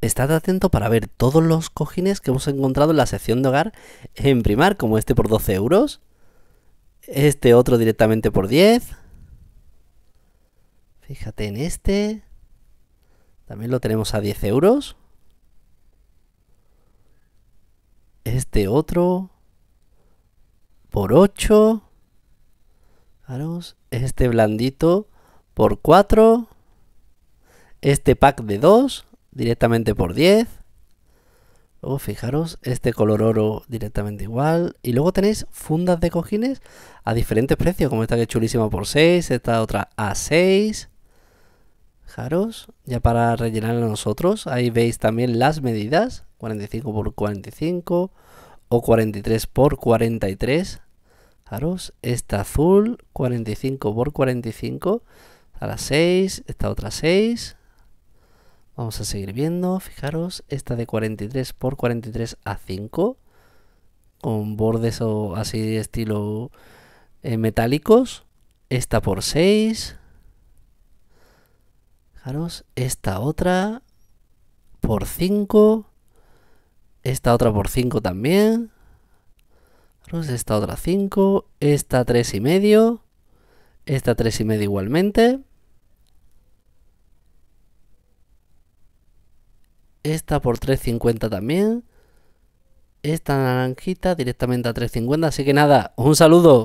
Estad atento para ver todos los cojines que hemos encontrado en la sección de hogar en Primar, como este por 12 euros, este otro directamente por 10. Fíjate en este. También lo tenemos a 10 euros. Este otro por 8. Este blandito por 4. Este pack de 2 directamente por 10. Luego fijaros, este color oro directamente igual. Y luego tenéis fundas de cojines a diferentes precios, como esta que es chulísima por 6, esta otra a 6. Fijaros, ya para rellenar a nosotros, ahí veis también las medidas, 45 por 45 o 43 por 43. Fijaros, esta azul, 45 por 45, a las 6, esta otra 6, Vamos a seguir viendo, fijaros, esta de 43 por 43 a 5, con bordes o así de estilo eh, metálicos. Esta por 6. Fijaros, esta otra por 5. Esta otra por 5 también. Fijaros, esta otra 5. Esta 3 y medio. Esta 3 y medio igualmente. Esta por 3.50 también. Esta naranjita directamente a 3.50. Así que nada, un saludo.